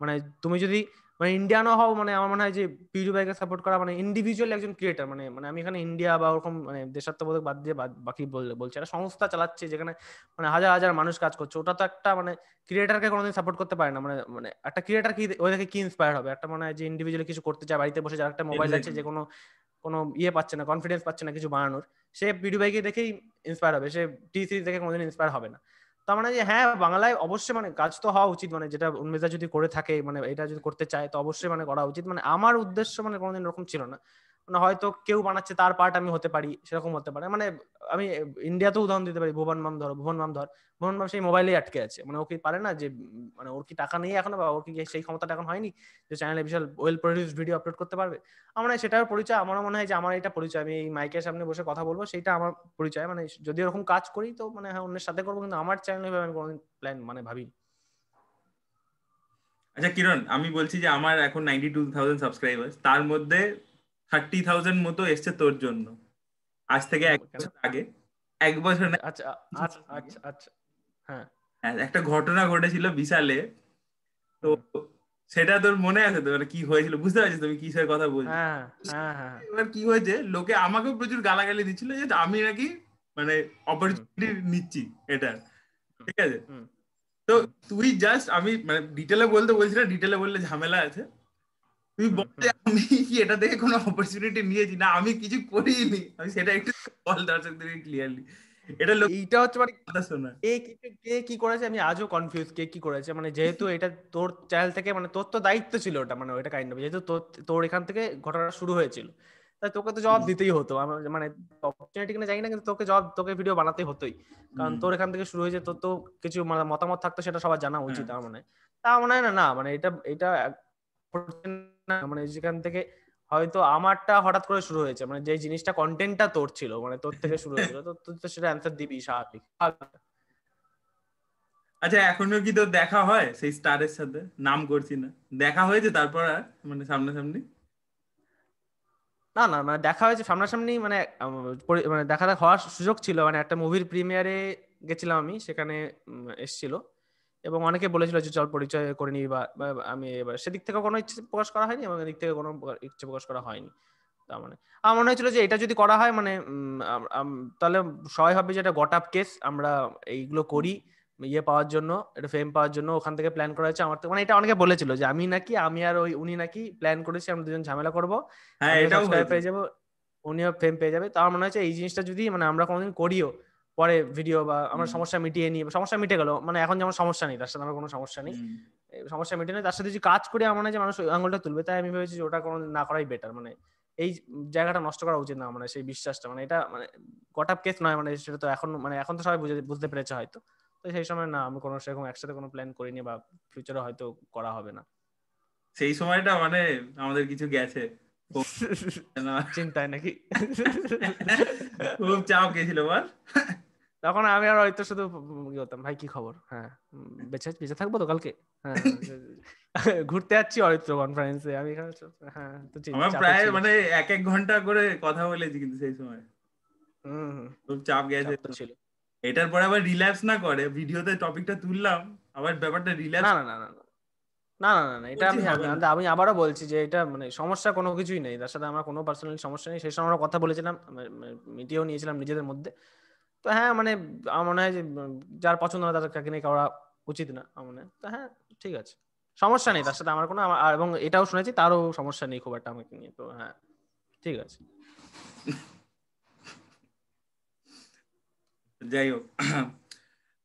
মানে তুমি যদি মানে ইন্ডিয়ানও হও মানে আমার মনে হয় যে পিডিও ভাইকে সাপোর্ট করা মানে ইন্ডিভিজুয়াল একজন ক্রিয়েটার মানে মানে আমি এখানে ইন্ডিয়া বা ওরকম মানে দেশাত্মবোধক বাদ দিয়ে বাকি বলছি একটা সংস্থা চালাচ্ছে যেখানে মানে হাজার হাজার মানুষ কাজ করছে ওটা তো একটা মানে ক্রিয়েটারকে কোনোদিন সাপোর্ট করতে পারে না মানে মানে একটা ক্রিয়েটার কি ওই দেখে কি ইন্সপায়ার হবে একটা মানে যে ইন্ডিভিজুয়ালি কিছু করতে চায় বাড়িতে বসে যার একটা মোবাইল আছে যে কোনো কোনো ইয়ে পাচ্ছে না কনফিডেন্স পাচ্ছে না কিছু বানানোর সে পিডু ভাইকে দেখেই ইন্সপায়ার হবে সে টি সিরিজ দেখে কোনোদিন ইন্সপায়ার হবে না তো মানে যে হ্যাঁ বাংলায় অবশ্যই মানে কাজ তো হওয়া উচিত মানে যেটা উন্মেজা যদি করে থাকে মানে এটা যদি করতে চায় তো অবশ্যই মানে করা উচিত মানে আমার উদ্দেশ্য মানে কোনোদিন এরকম ছিল না মানে হয়তো কেউ বানাচ্ছে তার পার্ট আমি হতে পারি সেরকম হতে পারে মানে আমি ইন্ডিয়াতে উদাহরণ দিতে পারি ভুবন মাম ধর ভুবন মাম ধর ভুবন মাম সেই মোবাইলেই আটকে আছে মানে ও কি পারে না যে মানে ওর কি টাকা নেই এখনো বা ওর কি সেই ক্ষমতাটা এখন হয়নি যে চ্যানেলে বিশাল ওয়েল প্রডিউস ভিডিও আপলোড করতে পারবে আমার সেটার পরিচয় আমার মনে হয় যে আমার এটা পরিচয় আমি এই মাইকের সামনে বসে কথা বলবো সেটা আমার পরিচয় মানে যদি ওরকম কাজ করি তো মানে হ্যাঁ অন্যের সাথে করবো কিন্তু আমার চ্যানেল ভাবে আমি কোনোদিন প্ল্যান মানে ভাবি আচ্ছা কিরণ আমি বলছি যে আমার এখন নাইনটি টু থাউজেন্ড সাবস্ক্রাইবার তার মধ্যে থার্টি থাউজেন্ড মতো এসছে তোর জন্য আজ থেকে এক বছর আগে এক বছর আচ্ছা, আচ্ছা, আচ্ছা, আচ্ছা হ্যাঁ। হ্যাঁ, একটা ঘটনা ঘটেছিল বিশালে তো সেটা তোর মনে আছে তোর মানে কি হয়েছিল বুঝতে পারছিস তুমি কিসের কথা বলছো হ্যাঁ, এবার কি হয়েছে লোকে আমাকে প্রচুর গালাগালি দিচ্ছিল যে আমি নাকি মানে অপরচুনিটি নিচ্ছি এটার ঠিক আছে তো তুই জাস্ট আমি মানে ডিটেলে বলতে বলছি না ডিটেলে বললে ঝামেলা আছে তুমি বলতে আমি কি এটা দেখে কোনো অপরচুনিটি নিয়েছি না আমি কিছু করিনি আমি সেটা একটু বল দর্শকদের ক্লিয়ারলি এটা এইটা হচ্ছে মানে কে কে কি করেছে আমি আজও কনফিউজ কে কি করেছে মানে যেহেতু এটা তোর চ্যানেল থেকে মানে তোর তো দায়িত্ব ছিল ওটা মানে ওটা কাইন্ড অফ যেহেতু তোর তোর এখান থেকে ঘটনা শুরু হয়েছিল তাই তোকে তো জবাব দিতেই হতো মানে অপরচুনিটি কিনা জানি না কিন্তু তোকে জবাব তোকে ভিডিও বানাতেই হতোই কারণ তোর এখান থেকে শুরু হয়েছে তোর তো কিছু মানে মতামত থাকতো সেটা সবার জানা উচিত আমার মনে হয় তা মনে হয় না না মানে এটা এটা না মানে যেখান থেকে হয়তো আমারটা হঠাৎ করে শুরু হয়েছে মানে যে জিনিসটা কন্টেন্টটা তোর ছিল মানে তোর থেকে শুরু হয়েছিল তো তুই তো সেটা অ্যান্সার দিবি স্বাভাবিক আচ্ছা এখনো কি তো দেখা হয় সেই স্টারের সাথে নাম করছি না দেখা হয়েছে তারপর আর মানে সামনাসামনি না না মানে দেখা হয়েছে সামনাসামনি মানে মানে দেখা হওয়ার সুযোগ ছিল মানে একটা মুভির প্রিমিয়ারে গেছিলাম আমি সেখানে এসছিল এবং অনেকে বলেছিল যে চল পরিচয় করে নিই বা আমি এবার সেদিক থেকে কোনো ইচ্ছে প্রকাশ করা হয়নি এবং এদিক থেকে কোনো ইচ্ছে প্রকাশ করা হয়নি তার মানে আমার মনে হয়েছিল যে এটা যদি করা হয় মানে তাহলে সবাই হবে যে এটা গট আপ কেস আমরা এইগুলো করি ইয়ে পাওয়ার জন্য এটা ফেম পাওয়ার জন্য ওখান থেকে প্ল্যান করা হয়েছে আমার তো মানে এটা অনেকে বলেছিল যে আমি নাকি আমি আর ওই উনি নাকি প্ল্যান করেছি আমরা দুজন ঝামেলা করবো হ্যাঁ, পেয়ে যাবো উনিও ফেম পেয়ে যাবে তো আমার মনে হচ্ছে এই জিনিসটা যদি মানে আমরা কোনোদিন করিও পরে ভিডিও বা আমার সমস্যা মিটিয়ে নিয়ে সমস্যা মিটে গেল মানে এখন যেমন সমস্যা নেই তার সাথে আমার কোনো সমস্যা নেই সমস্যা মিটে নেই তার সাথে যদি কাজ করে আমার মানে যে মানুষ ওই আঙুলটা তুলবে তাই আমি ভেবেছি যে ওটা কোনো না করাই বেটার মানে এই জায়গাটা নষ্ট করা উচিত না মানে সেই বিশ্বাসটা মানে এটা মানে গট আপ কেস নয় মানে সেটা তো এখন মানে এখন তো সবাই বুঝতে পেরেছে হয়তো তো সেই সময় না আমি কোনো সেরকম একসাথে কোনো প্ল্যান করিনি বা ফিউচারে হয়তো করা হবে না সেই সময়টা মানে আমাদের কিছু গেছে চিন্তায় নাকি খুব চাপ গেছিল বল তখন আমি আর হয়তো ইয়ে শুধু হতাম ভাই কি খবর হ্যাঁ বেঁচে বেঁচে থাকবো তো কালকে হ্যাঁ, ঘুরতে যাচ্ছি অরিত্র কনফারেন্সে আমি এখানে হ্যাঁ তো প্রায় মানে এক এক ঘন্টা করে কথা বলেছি কিন্তু সেই সময় খুব চাপ গেছে ছিল এটার পরে আবার রিল্যাক্স না করে ভিডিওতে টপিকটা তুললাম আবার ব্যাপারটা রিল্যাপস না না না না না না না এটা আমি আমি আবারও বলছি যে এটা মানে সমস্যা কোনো কিছুই নেই তার সাথে আমার কোনো পার্সোনালি সমস্যা নেই সেই সময় আমরা কথা বলেছিলাম মিটিয়েও নিয়েছিলাম নিজেদের মধ্যে তো হ্যাঁ মানে আমার মনে হয় যে যার পছন্দ না তার কাকে নিয়ে করা উচিত না আমার মনে হয় তো হ্যাঁ ঠিক আছে সমস্যা নেই তার সাথে আমার কোনো এবং এটাও শুনেছি তারও সমস্যা নেই খুব একটা আমাকে নিয়ে তো হ্যাঁ ঠিক আছে যাই হোক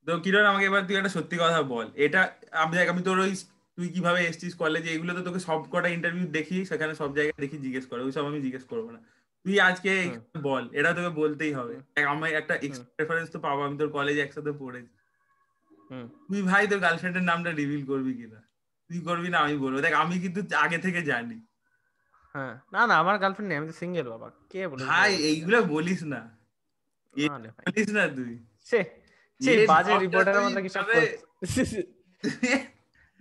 তো কিরণ আমাকে এবার তুই একটা সত্যি কথা বল এটা আমি দেখ আমি তোর ওই তুই কিভাবে এসছিস কলেজে এগুলো তো তোকে সব কটা ইন্টারভিউ দেখি সেখানে সব জায়গায় দেখি জিজ্ঞেস করে ওইসব আমি জিজ্ঞেস করবো না তুই আজকে বল এটা তোকে বলতেই হবে আমার একটা রেফারেন্স তো পাবো আমি তোর কলেজে একসাথে পড়েছি তুই ভাই তোর গার্লফ্রেন্ডের নামটা রিভিল করবি কিনা তুই করবি না আমি বলবো দেখ আমি কিন্তু আগে থেকে জানি হ্যাঁ না না আমার গার্লফ্রেন্ড নেই আমি তো সিঙ্গেল বাবা কে বলে ভাই এইগুলো বলিস না বলিস না তুই সে বাজে রিপোর্টারের মতো কি সব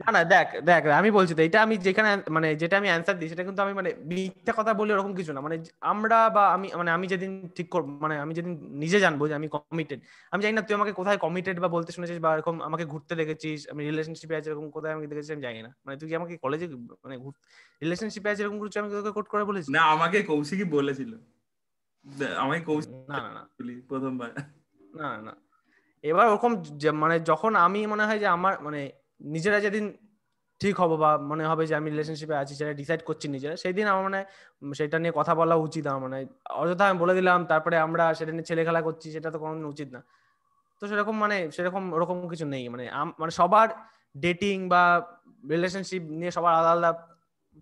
না না দেখ দেখ আমি বলছি তো এটা আমি যেখানে মানে যেটা আমি অ্যান্সার দিই সেটা কিন্তু আমি মানে মিথ্যা কথা বলি ওরকম কিছু না মানে আমরা বা আমি মানে আমি যেদিন ঠিক করব মানে আমি যেদিন নিজে জানবো যে আমি কমিটেড আমি জানি না তুই আমাকে কোথায় কমিটেড বা বলতে শুনেছিস বা এরকম আমাকে ঘুরতে দেখেছিস আমি রিলেশনশিপে আছে এরকম কোথায় আমাকে দেখেছিস আমি জানি না মানে তুই কি আমাকে কলেজে মানে রিলেশনশিপে আছে এরকম কিছু আমি তোকে কোট করে বলেছি না আমাকে কৌশিকই বলেছিল আমাকে কৌশিক না না না প্রথমবার না না এবার ওরকম মানে যখন আমি মনে হয় যে আমার মানে নিজেরা যেদিন ঠিক হবো বা মনে হবে যে আমি রিলেশনশিপে আছি সেটা ডিসাইড করছি নিজেরা সেই দিন আমার মানে সেটা নিয়ে কথা বলা উচিত আমার মানে অযথা আমি বলে দিলাম তারপরে আমরা সেটা নিয়ে ছেলে খেলা করছি সেটা তো কোনো উচিত না তো সেরকম মানে সেরকম ওরকম কিছু নেই মানে মানে সবার ডেটিং বা রিলেশনশিপ নিয়ে সবার আলাদা আলাদা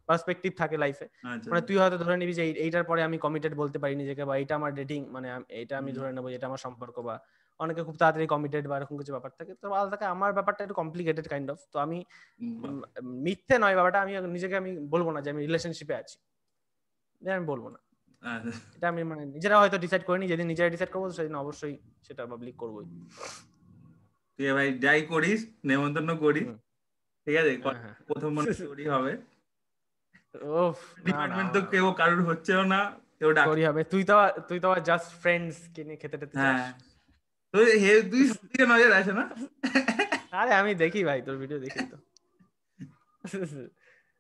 পার্সপেক্টিভ থাকে লাইফে আচ্ছা, মানে আচ্ছা। তুই হয়তো ধরে নিবি যে এইটার পরে আমি কমিটেড বলতে পারি নিজেকে বা এটা আমার ডেটিং মানে এটা আমি ধরে নেবো এটা আমার সম্পর্ক বা অনেকে খুব তাড়াতাড়ি কমিটেড বা এরকম কিছু ব্যাপার থাকে তো আলাদা থাকে আমার ব্যাপারটা একটু কমপ্লিকেটেড কাইন্ড অফ তো আমি মিথ্যে নয় ব্যাপারটা আমি নিজেকে আমি বলবো না যে আমি রিলেশনশিপে আছি আমি বলবো না এটা আমি মানে নিজেরা হয়তো ডিসাইড করিনি যেদিন নিজেরা ডিসাইড করবো সেদিন অবশ্যই সেটা পাবলিক করবোই তুই ভাই যাই করিস নেমন্তন্ন করিস ঠিক আছে প্রথম মনে চুরি হবে ওফ ডিপার্টমেন্ট তো কেউ কারোর হচ্ছেও না কেউ ডাকি হবে তুই তো তুই তো জাস্ট ফ্রেন্ডস কিনে খেতে টেতে যাস তো হে দুই দিকে নজর না আরে আমি দেখি ভাই তোর ভিডিও দেখি তো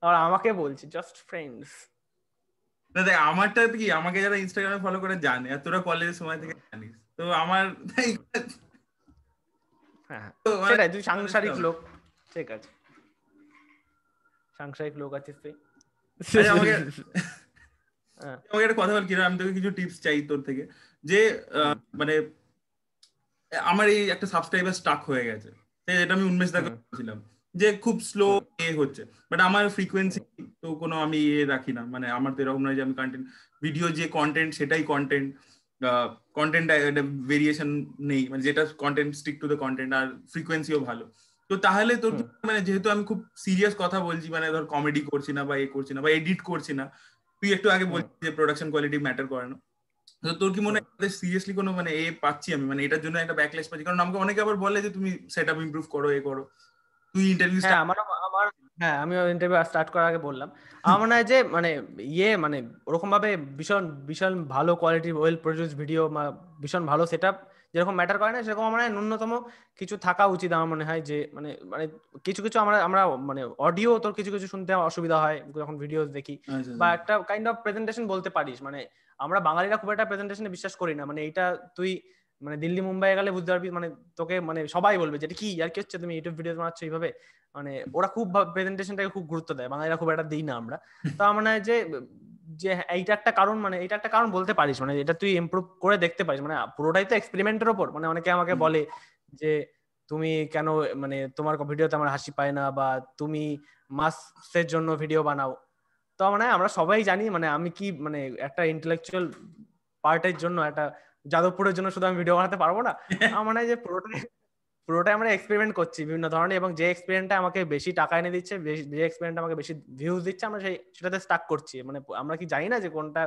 আর আমাকে বলছি জাস্ট ফ্রেন্ডস না দেখ আমারটা কি আমাকে যারা ইনস্টাগ্রামে ফলো করে জানে আর তোরা কলেজের সময় থেকে জানিস তো আমার হ্যাঁ, হ্যাঁ। সেটাই তুই সাংসারিক লোক ঠিক আছে সাংসারিক লোক আছিস তুই আমাকে হ্যাঁ। আমাকে একটা কথা বল কিনা আমি তোকে কিছু টিপস চাই তোর থেকে যে মানে আমার এই একটা সাবস্ক্রাইবার স্টাক হয়ে গেছে এটা আমি উন্মেষ দাকে বলছিলাম যে খুব স্লো এ হচ্ছে বাট আমার ফ্রিকোয়েন্সি তো কোনো আমি এ রাখি না মানে আমার তো এরকম নয় যে আমি কন্টেন্ট ভিডিও যে কন্টেন্ট সেটাই কন্টেন্ট কন্টেন্ট ভেরিয়েশন নেই মানে যেটা content stick to the content আর ফ্রিকোয়েন্সিও ভালো তো তাহলে তোর মানে যেহেতু আমি খুব সিরিয়াস কথা বলছি মানে ধর কমেডি করছি না বা এ করছি না বা এডিট করছি না তুই একটু আগে বলছিস যে প্রোডাকশন কোয়ালিটি ম্যাটার করে না তোর কি মনে হয় সিরিয়াসলি আচ্ছা। কোনো মানে এ পাচ্ছি আমি মানে এটার জন্য একটা ব্যাকলেস পাচ্ছি কারণ আমাকে অনেকে আবার বলে যে তুমি সেট আপ ইমপ্রুভ করো এ করো তুই ইন্টারভিউ হ্যাঁ, আমার আমার হ্যাঁ আমি ইন্টারভিউ স্টার্ট করার আগে বললাম আমার মনে হয় যে মানে ইয়ে মানে ওরকম ভাবে ভীষণ ভীষণ ভালো কোয়ালিটি ওয়েল প্রডিউস ভিডিও ভীষণ ভালো সেট আপ যেরকম ম্যাটার করে না সেরকম আমার ন্যূনতম কিছু থাকা উচিত আমার মনে হয় যে মানে মানে কিছু কিছু আমরা আমরা মানে অডিও তোর কিছু কিছু শুনতে অসুবিধা হয় যখন ভিডিও দেখি আচ্ছা, আচ্ছা। বা একটা কাইন্ড অফ প্রেজেন্টেশন বলতে পারিস মানে আমরা বাঙালিরা খুব একটা প্রেজেন্টেশনে বিশ্বাস করি না মানে এটা তুই মানে দিল্লি মুম্বাই গেলে বুঝতে পারবি মানে তোকে মানে সবাই বলবে যেটা কি আর কি হচ্ছে তুমি ইউটিউব ভিডিও বানাচ্ছ এইভাবে মানে ওরা খুব প্রেজেন্টেশনটাকে খুব গুরুত্ব দেয় বাঙালিরা খুব একটা দিই না আমরা তা মানে যে যে এইটা একটা কারণ মানে এটা একটা কারণ বলতে পারিস মানে এটা তুই ইমপ্রুভ করে দেখতে পারিস মানে পুরোটাই তো এক্সপেরিমেন্টের ওপর মানে অনেকে আমাকে বলে যে তুমি কেন মানে তোমার ভিডিওতে আমার হাসি পায় না বা তুমি মাস্কের জন্য ভিডিও বানাও মানে আমরা সবাই জানি মানে আমি কি মানে একটা ইন্টেলেকচুয়াল পার্টের জন্য একটা যাদবপুরের জন্য শুধু আমি ভিডিও বানাতে পারবো না আমার মনে হয় যে পুরোটাই পুরোটাই আমরা এক্সপেরিমেন্ট করছি বিভিন্ন ধরনের এবং যে এক্সপেরিমেন্টটা আমাকে বেশি টাকা এনে দিচ্ছে যে এক্সপেরিমেন্ট আমাকে বেশি ভিউজ দিচ্ছে আমরা সেই সেটাতে স্টাক করছি মানে আমরা কি জানি না যে কোনটা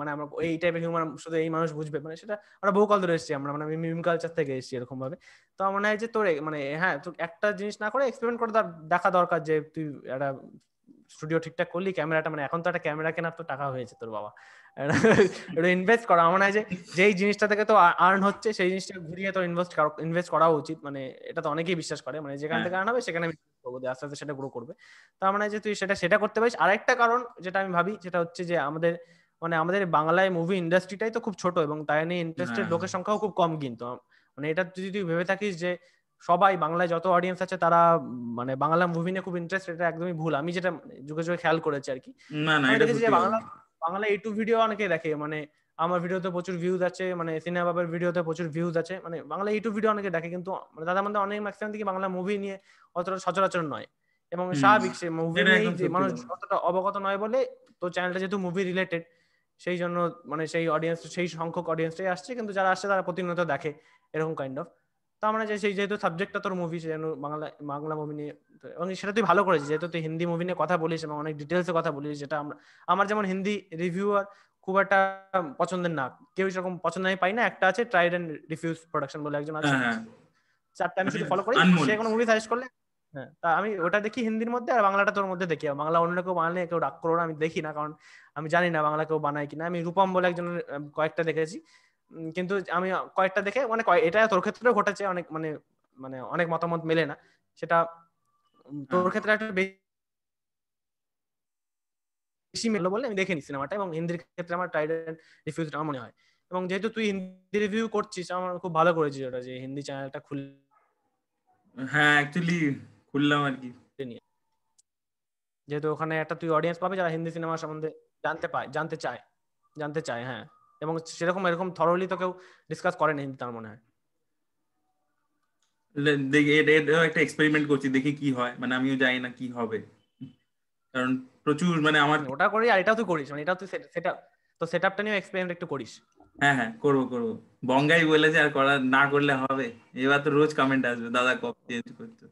মানে আমরা এই টাইপের হিউম্যান শুধু এই মানুষ বুঝবে মানে সেটা আমরা বহু কাল ধরে এসেছি আমরা মানে মিম কালচার থেকে এসেছি এরকম ভাবে তো আমার মনে হয় যে তোর মানে হ্যাঁ তোর একটা জিনিস না করে এক্সপেরিমেন্ট করে দেখা দরকার যে তুই একটা স্টুডিও ঠিকঠাক করলি ক্যামেরাটা মানে এখন তো একটা ক্যামেরা কেনার তো টাকা হয়েছে তোর বাবা ইনভেস্ট করা মনে হয় যে যেই জিনিসটা থেকে তো আর্ন হচ্ছে সেই জিনিসটা ঘুরিয়ে তো ইনভেস্ট ইনভেস্ট করা উচিত মানে এটা তো অনেকেই বিশ্বাস করে মানে যেখান হ্যাঁ। থেকে আর্ন হবে সেখানে আস্তে আস্তে সেটা গ্রো করবে তার মানে যে তুই সেটা সেটা করতে পারিস আরেকটা কারণ যেটা আমি ভাবি সেটা হচ্ছে যে আমাদের মানে আমাদের বাংলায় মুভি ইন্ডাস্ট্রিটাই তো খুব ছোট এবং তাই নিয়ে ইন্টারেস্টেড হ্যাঁ। লোকের সংখ্যাও খুব কম কিন্তু মানে এটা যদি তুই ভেবে থাকিস যে সবাই বাংলায় যত অডিয়েন্স আছে তারা মানে বাংলা মুভি নিয়ে খুব ইন্টারেস্ট এটা একদমই ভুল আমি যেটা যুগে যুগে খেয়াল করেছি আর কি বাংলা ইউটিউব ভিডিও অনেকে দেখে মানে আমার ভিডিওতে প্রচুর ভিউজ আছে মানে সিনেমা বাবার ভিডিওতে প্রচুর ভিউজ আছে মানে বাংলা ইউটিউব ভিডিও অনেকে দেখে কিন্তু মানে দাদা মধ্যে অনেক ম্যাক্সিমাম থেকে বাংলা মুভি নিয়ে অতটা সচরাচর নয় এবং স্বাভাবিক সে মুভি নিয়ে মানুষ অতটা অবগত নয় বলে তো চ্যানেলটা যেহেতু মুভি রিলেটেড সেই জন্য মানে সেই অডিয়েন্স সেই সংখ্যক অডিয়েন্সটাই আসছে কিন্তু যারা আসছে তারা প্রতিনিয়ত দেখে এরকম কাইন্ড অফ তো আমরা চাইছি যেহেতু সাবজেক্টটা তোর মুভি যেন বাংলা বাংলা মুভি নিয়ে এবং সেটা তুই ভালো করেছিস যেহেতু তুই হিন্দি মুভি নিয়ে কথা বলিস এবং অনেক ডিটেলসে কথা বলিস যেটা আমরা আমার যেমন হিন্দি রিভিউয়ার খুব একটা পছন্দের না কেউ সেরকম পছন্দ আমি পাই না একটা আছে ট্রাইড এন্ড রিফিউজ প্রোডাকশন বলে একজন আছে হ্যাঁ, হ্যাঁ। চারটা আমি শুধু ফলো করি সে কোনো মুভি সাজেস্ট করলে হ্যাঁ তা আমি ওটা দেখি হিন্দির মধ্যে আর বাংলাটা তোর মধ্যে দেখি বাংলা অন্য কেউ বানালে কেউ ডাক করো না আমি দেখি না কারণ আমি জানি না বাংলা কেউ বানায় কিনা আমি রূপম বলে একজন কয়েকটা দেখেছি কিন্তু আমি কয়েকটা দেখে মানে এটা তোর ক্ষেত্রেও ঘটেছে অনেক মানে মানে অনেক মতামত মেলে না সেটা তোর ক্ষেত্রে একটা বেশি মেলো বলে আমি দেখিনি সিনেমাটা এবং হিন্দির ক্ষেত্রে আমার টাইড রিফিউজ আমার মনে হয় এবং যেহেতু তুই হিন্দি রিভিউ করছিস আমার খুব ভালো করেছিস ওটা যে হিন্দি চ্যানেলটা খুল হ্যাঁ অ্যাকচুয়ালি খুললাম আর কি যেহেতু ওখানে একটা তুই অডিয়েন্স পাবে যারা হিন্দি সিনেমা সম্বন্ধে জানতে পায় জানতে চায় জানতে চায় হ্যাঁ এবং সেরকম এরকম থরলি তো কেউ ডিসকাস করেনি তার মনে হয় একটা এক্সপেরিমেন্ট করছি দেখি কি হয় মানে আমিও জানি না কি হবে কারণ প্রচুর মানে আমার ওটা করি আর এটাও তুই করিস মানে এটাও তুই সেটা তো সেটআপটা নিয়ে এক্সপেরিমেন্ট একটু করিস হ্যাঁ হ্যাঁ করবো করবো বঙ্গাই বলেছে আর করা না করলে হবে এবার তো রোজ কমেন্ট আসবে দাদা কপ চেঞ্জ করছো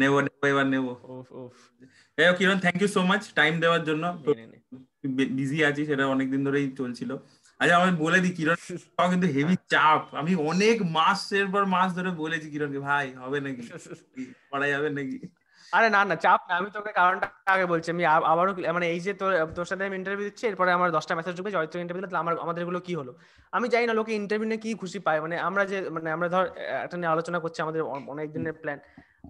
নেবো নেবো এবার নেবো Kiran thank you so much time দেওয়ার জন্য বিজি আছি সেটা অনেকদিন ধরেই চলছিল আচ্ছা আমি বলে দিই কিরণ কিন্তু হেভি চাপ আমি অনেক মাসের পর মাস ধরে বলেছি কিরণকে ভাই হবে নাকি পড়া যাবে নাকি আরে না না চাপ না আমি তোকে কারণটা আগে বলছি আমি আবারও মানে এই যে তোর তোর সাথে আমি ইন্টারভিউ দিচ্ছি এরপরে আমার দশটা মেসেজ ঢুকে জয়িত ইন্টারভিউ তাহলে আমার আমাদের এগুলো কি হলো আমি জানি না লোকে ইন্টারভিউ নিয়ে কি খুশি পায় মানে আমরা যে মানে আমরা ধর একটা নিয়ে আলোচনা করছি আমাদের অনেক দিনের প্ল্যান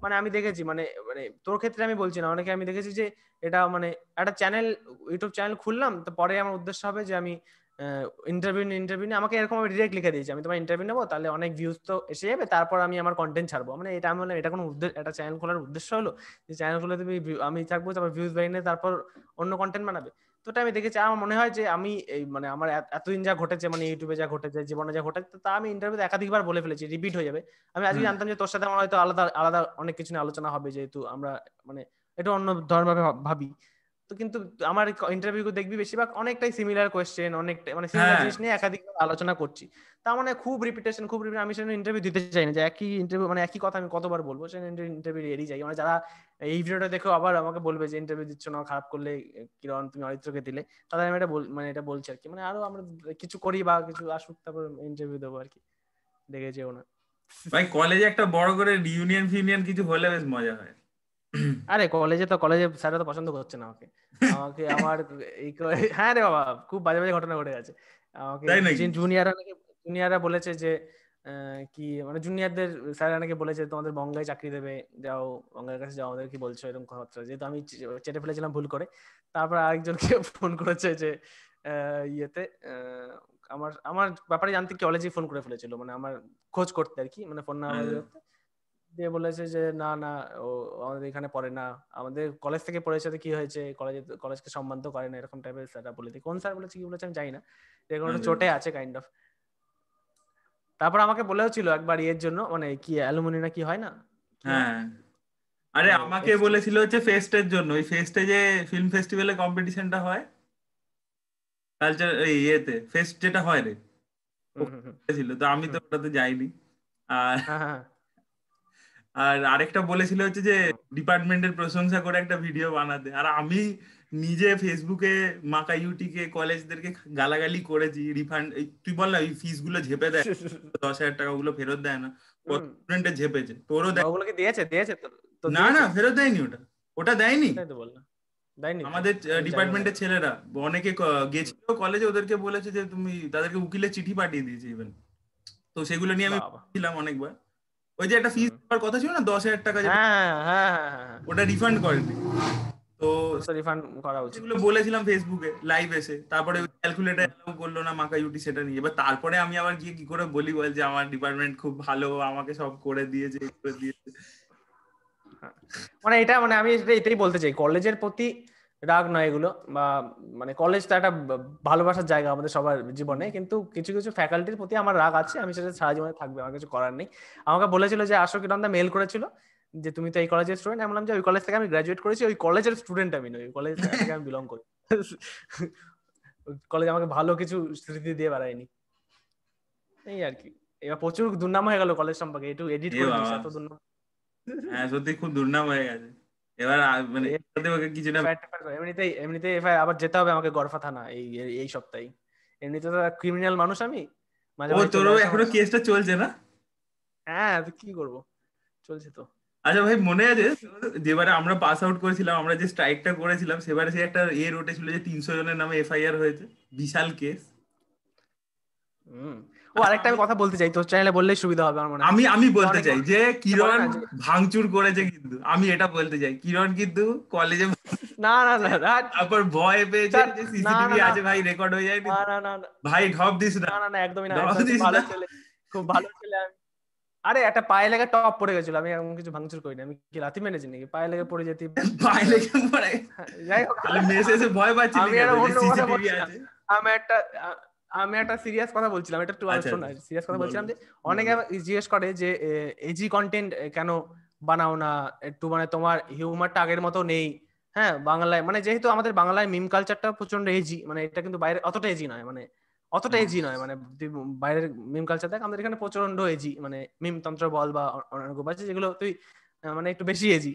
মানে আমি দেখেছি মানে মানে তোর ক্ষেত্রে আমি বলছি না অনেকে আমি দেখেছি যে এটা মানে একটা চ্যানেল ইউটিউব চ্যানেল খুললাম তো পরে আমার উদ্দেশ্য হবে যে আমি ইন্টারভিউ ইন্টারভিউ নিয়ে আমাকে এরকম ডিরেক্ট লিখে দিয়েছে আমি তোমার ইন্টারভিউ নেবো তাহলে অনেক ভিউজ তো এসে যাবে তারপর আমি আমার কন্টেন্ট ছাড়বো মানে এটা আমি বললাম এটা কোনো উদ্দেশ্য একটা চ্যানেল খোলার উদ্দেশ্য হলো যে চ্যানেল খুলে তুমি আমি থাকবো তারপর ভিউজ বাড়িয়ে তারপর অন্য কন্টেন্ট বানাবে তো ওটা আমি দেখেছি আমার মনে হয় যে আমি এই মানে আমার এতদিন যা ঘটেছে মানে ইউটিউবে যা ঘটেছে জীবনে যা ঘটেছে তা আমি ইন্টারভিউতে একাধিকবার বলে ফেলেছি রিপিট হয়ে যাবে আমি আজকে জানতাম যে তোর সাথে আমার হয়তো আলাদা আলাদা অনেক কিছু নিয়ে আলোচনা হবে যেহেতু আমরা মানে এটা অন্য ধরনভাবে ভাবি তো কিন্তু আমার ইন্টারভিউ দেখবি বেশিরভাগ অনেকটাই সিমিলার কোয়েশ্চেন অনেকটা মানে সিমিলার হ্যাঁ। জিনিস নিয়ে একাধিক আলোচনা করছি তা মানে খুব রিপিটেশন খুব আমি ইন্টারভিউ দিতে চাই না যে একই ইন্টারভিউ মানে একই কথা আমি কতবার বলবো ইন্টারভিউ এড়িয়ে যাই মানে যারা এই ভিডিওটা দেখে আবার আমাকে বলবে যে ইন্টারভিউ দিচ্ছ না খারাপ করলে কিরণ তুমি অরিত্রকে দিলে তাদের আমি এটা মানে এটা বলছি আর কি মানে আরো আমরা কিছু করি বা কিছু আসুক তারপর ইন্টারভিউ দেবো আর কি দেখে যেও না ভাই কলেজে একটা বড় করে রিউনিয়ন ফিউনিয়ন কিছু হলে বেশ মজা হয় আরে কলেজে তো কলেজে স্যাররা তো পছন্দ করছে না আমাকে আমাকে আমার এই হ্যাঁ রে বাবা খুব বাজে বাজে ঘটনা ঘটে গেছে আমাকে জুনিয়ররা নাকি জুনিয়ররা বলেছে যে কি মানে জুনিয়রদের স্যার নাকি বলেছে তোমাদের বঙ্গায় চাকরি দেবে যাও বঙ্গার কাছে যাও আমাদের কি বলছো এরকম কথাবার্তা যেহেতু আমি চেটে ফেলেছিলাম ভুল করে তারপর আরেকজনকে ফোন করেছে যে ইয়েতে আমার আমার ব্যাপারে জানতে কি ফোন করে ফেলেছিল মানে আমার খোঁজ করতে আর কি মানে ফোন না দিয়ে বলেছে যে না না ও আমাদের এখানে পড়ে না আমাদের কলেজ থেকে পড়েছে তো কি হয়েছে কলেজে কলেজকে সম্মান তো করে না এরকম টাইপের স্যাররা বলে দিই কোন স্যার বলেছে কি বলেছে আমি জানি না এরকম একটা চোটে আছে কাইন্ড অফ তারপর আমাকে বলেও ছিল একবার ইয়ের জন্য মানে কি অ্যালুমিনি না কি হয় না হ্যাঁ আরে হ্যাঁ, আমাকে বলেছিল হচ্ছে ফেস্টের জন্য ওই ফেস্টে যে ফিল্ম ফেস্টিভ্যালে কম্পিটিশনটা হয় কালচার এই ইয়েতে ফেস্ট যেটা হয় রে ছিল তো আমি তো ওটাতে যাইনি আর হ্যাঁ, হ্যাঁ, আর আরেকটা বলেছিল হচ্ছে যে ডিপার্টমেন্টের প্রশংসা করে একটা ভিডিও বানাতে আর আমি নিজে ফেসবুকে মাকা ইউটিকে কলেজদেরকে গালাগালি করেছি রিফান্ড তুই বল না ওই ফিস গুলো ঝেপে দেয় দশ হাজার টাকা গুলো ফেরত দেয় না স্টুডেন্টে ঝেপেছে তোরও ওগুলোকে দিয়েছে দিয়েছে না না ফেরত দেয়নি ওটা ওটা দেয়নি আমাদের ডিপার্টমেন্টের ছেলেরা অনেকে গেছিল কলেজে ওদেরকে বলেছে যে তুমি তাদেরকে উকিলে চিঠি পাঠিয়ে দিয়েছে ইভেন তো সেগুলো নিয়ে আমি ছিলাম অনেকবার ওই যে একটা ফিস দেওয়ার কথা ছিল না দশ হাজার টাকা হ্যাঁ হ্যাঁ, হ্যাঁ, হ্যাঁ হ্যাঁ ওটা রিফান্ড করেনি তো রিফান্ড করা উচিত এগুলো বলেছিলাম ফেসবুকে লাইভ এসে তারপরে ক্যালকুলেটার অ্যালাউ করলো না মাকা ইউটি সেটা নিয়ে এবার তারপরে আমি আবার গিয়ে কি করে বলি বল যে আমার ডিপার্টমেন্ট খুব ভালো আমাকে সব করে দিয়েছে করে দিয়েছে মানে এটা মানে আমি এটাই বলতে চাই কলেজের প্রতি রাগ নয় এগুলো বা মানে কলেজটা একটা ভালোবাসার জায়গা আমাদের সবার জীবনে কিন্তু কিছু কিছু ফ্যাকাল্টির প্রতি আমার রাগ আছে আমি সেটা সারা জীবনে থাকবে আমার কিছু করার নেই আমাকে বলেছিল যে আসো কিরণদা মেল করেছিল যে তুমি তো এই কলেজের স্টুডেন্ট আমি বললাম যে ওই কলেজ থেকে আমি গ্রাজুয়েট করেছি ওই কলেজের স্টুডেন্ট আমি নই ওই কলেজ থেকে আমি বিলং করি কলেজ আমাকে ভালো কিছু স্মৃতি দিয়ে বেড়ায়নি এই আর কি এবার প্রচুর দুর্নাম হয়ে গেল কলেজ সম্পর্কে একটু এডিট করে এত দুর্নাম হ্যাঁ সত্যি খুব দুর্নাম হয়ে গেছে এবার মানে কিছু না এমনিতেই এমনিতেই এফআই আবার যেতে হবে আমাকে গড়ফা থানা এই এই সপ্তাহে এমনিতে তো ক্রিমিনাল মানুষ আমি মাঝে ও তোর এখনো কেসটা চলছে না হ্যাঁ কি করব চলছে তো আচ্ছা ভাই মনে আছে যেবারে আমরা পাস আউট করেছিলাম আমরা যে স্ট্রাইকটা করেছিলাম সেবারে সে একটা এ রোটে ছিল যে তিনশো জনের নামে এফআইআর হয়েছে বিশাল কেস ও আরেকটা আমি কথা বলতে চাই তোর চ্যানেলে বললেই সুবিধা হবে আমার মনে আমি আমি বলতে চাই যে কিরণ ভাঙচুর করেছে কিন্তু আমি এটা বলতে চাই কিরণ কিন্তু কলেজে না না না তারপর ভয় পেয়েছে যে সিসিটিভি আছে ভাই রেকর্ড হয়ে যায় না না না ভাই ঢপ দিস না না না একদমই না ভালো ছেলে খুব ভালো ছেলে আমি আরে একটা পায়ে লেগে টপ পড়ে গেছিল আমি এমন কিছু ভাঙচুর করি না আমি কি লাথি মেরেছি নাকি পায়ে লেগে পড়ে যেতে পায়ে লেগে পড়ে যাই হোক মেসেজে ভয় পাচ্ছি আমি একটা আমি একটা আমি একটা সিরিয়াস কথা বলছিলাম এটা একটু আচ্ছা, শোনা আচ্ছা। সিরিয়াস কথা বলছিলাম যে অনেকে জিজ্ঞেস করে যে এজি কন্টেন্ট কেন বানাও না একটু মানে তোমার হিউমারটা আগের মতো নেই হ্যাঁ বাংলায় মানে যেহেতু আমাদের বাংলায় মিম কালচারটা প্রচন্ড এজি মানে এটা কিন্তু বাইরে অতটা এজি নয় মানে অতটা এজি নয় মানে বাইরের মিম কালচার দেখ আমাদের এখানে প্রচন্ড এজি মানে মিম তন্ত্র বল বা অনুরূপ আছে যেগুলো তুই মানে একটু বেশি এজি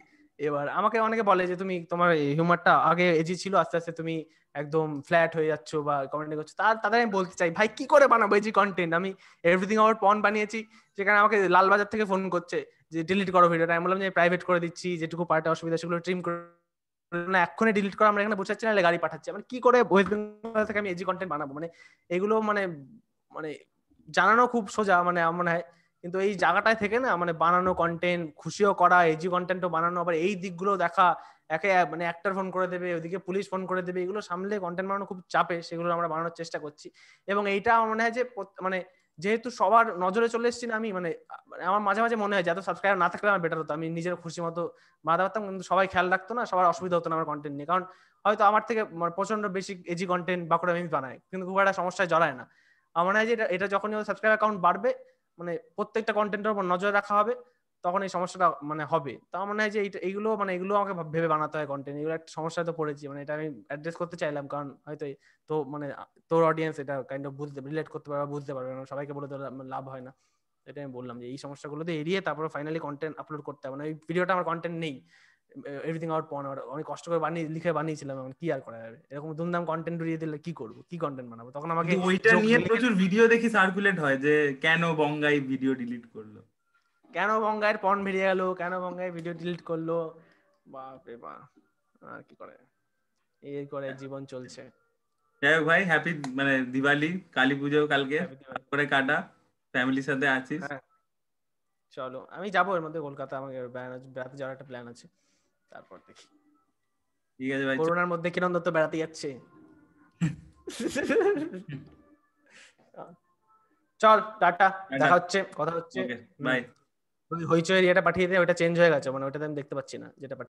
এবার আমাকে অনেকে বলে যে তুমি তোমার হিউমারটা আগে এজি ছিল আস্তে আস্তে তুমি একদম ফ্ল্যাট হয়ে যাচ্ছ বা কমেন্ট করছো তার তাদের আমি বলতে চাই ভাই কি করে বানাবো এজি কন্টেন্ট আমি এভরিথিং আওয়ার পন বানিয়েছি যেখানে আমাকে লালবাজার থেকে ফোন করছে যে ডিলিট করো ভিডিওটা আমি বললাম যে প্রাইভেট করে দিচ্ছি যেটুকু পার্টে অসুবিধা সেগুলো ট্রিম করে না এক্ষুনি ডিলিট করা আমরা এখানে যাচ্ছি না গাড়ি পাঠাচ্ছি মানে কি করে ওয়েস্ট বেঙ্গল থেকে আমি এজি কন্টেন্ট বানাবো মানে এগুলো মানে মানে জানানো খুব সোজা মানে মনে হয় কিন্তু এই জায়গাটায় থেকে না মানে বানানো কন্টেন্ট খুশিও করা এজি কন্টেন্টও বানানো আবার এই দিকগুলো দেখা একে মানে অ্যাক্টার ফোন করে দেবে ওদিকে পুলিশ ফোন করে দেবে এগুলো সামলে কন্টেন্ট বানানো খুব চাপে সেগুলো আমরা বানানোর চেষ্টা করছি এবং এইটা আমার মনে হয় যে মানে যেহেতু সবার নজরে চলে এসেছি না আমি মানে, মানে আমার মাঝে মাঝে মনে হয় যে এত সাবস্ক্রাইবার না থাকলে আমার বেটার হতো আমি নিজের খুশি মতো বাঁধা পারতাম কিন্তু সবাই খেয়াল রাখতো না সবার অসুবিধা হতো না আমার কন্টেন্ট নিয়ে কারণ হয়তো আমার থেকে মানে প্রচন্ড বেশি এজি কন্টেন্ট করে আমি বানাই কিন্তু খুব একটা সমস্যায় জড়ায় না আমার মনে হয় যে এটা যখনই সাবস্ক্রাইবার অ্যাকাউন্ট বাড়বে মানে প্রত্যেকটা কন্টেন্টের উপর নজর রাখা হবে তখন এই সমস্যাটা মানে হবে তা মনে হয় যে এইগুলো মানে এগুলো আমাকে ভেবে বানাতে হয় কন্টেন্ট এগুলো একটা সমস্যা তো পড়েছি মানে এটা আমি অ্যাড্রেস করতে চাইলাম কারণ হয়তো তো মানে তোর অডিয়েন্স এটা কাইন্ড অফ বুঝতে রিলেট করতে পারবে বুঝতে পারবে না সবাইকে বলে তো মানে লাভ হয় না এটা আমি বললাম যে এই সমস্যাগুলো তো এড়িয়ে তারপরে ফাইনালি কন্টেন্ট আপলোড করতে হবে মানে ওই ভিডিওটা আমার কন্টেন্ট নেই এভরিথিং আউট পন অনেক কষ্ট করে বানিয়ে লিখে বানিয়েছিলাম এখন কি আর করা যাবে এরকম দুমদাম কন্টেন্ট দিয়ে দিলে কি করব কি কন্টেন্ট বানাবো তখন আমাকে ওইটা নিয়ে প্রচুর ভিডিও দেখি সার্কুলেট হয় যে কেন বঙ্গাই ভিডিও ডিলিট করলো কেন বঙ্গায় পন বেরিয়ে গেল কেন বঙ্গায় ভিডিও ডিলিট করলো বাপ রে বা আর কি করে এই করে জীবন চলছে যাই হোক ভাই হ্যাপি মানে দিওয়ালি কালী পুজো কালকে করে কাটা ফ্যামিলির সাথে আছিস হ্যাঁ। চলো আমি যাবো এর মধ্যে কলকাতা আমাকে বেড়াতে যাওয়ার একটা প্ল্যান আছে তারপর দেখি ঠিক আছে ভাই করোনার মধ্যে কিরণ দত্ত বেড়াতে যাচ্ছে চল টাটা দেখা হচ্ছে কথা হচ্ছে বাই হইচই এটা পাঠিয়ে দে ওটা চেঞ্জ হয়ে গেছে মানে ওটাতে আমি দেখতে পাচ্ছি না যেটা